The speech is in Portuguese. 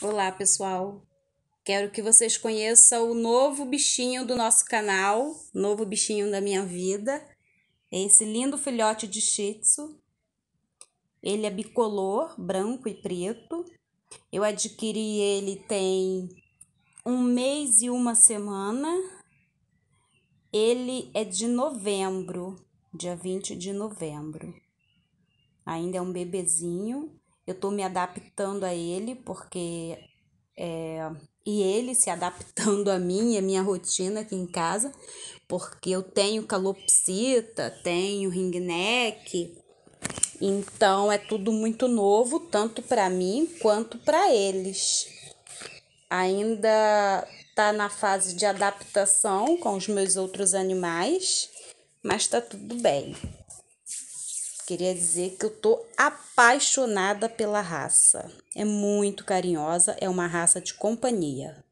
Olá, pessoal. Quero que vocês conheçam o novo bichinho do nosso canal, novo bichinho da minha vida. É esse lindo filhote de Shih Tzu. Ele é bicolor, branco e preto. Eu adquiri ele tem um mês e uma semana. Ele é de novembro, dia 20 de novembro. Ainda é um bebezinho eu estou me adaptando a ele, porque. É, e ele se adaptando a mim e a minha rotina aqui em casa, porque eu tenho calopsita, tenho ring neck, então é tudo muito novo, tanto para mim quanto para eles. Ainda tá na fase de adaptação com os meus outros animais, mas tá tudo bem. Queria dizer que eu tô apaixonada pela raça. É muito carinhosa, é uma raça de companhia.